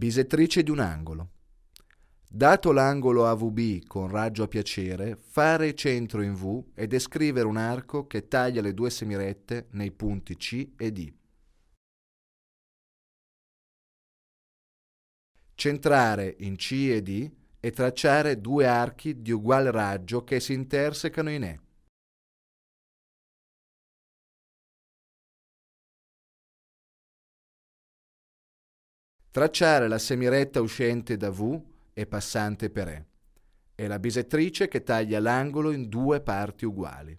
bisettrice di un angolo. Dato l'angolo AVB con raggio a piacere, fare centro in V e descrivere un arco che taglia le due semirette nei punti C e D. Centrare in C e D e tracciare due archi di ugual raggio che si intersecano in E. Tracciare la semiretta uscente da V e passante per E. È la bisettrice che taglia l'angolo in due parti uguali.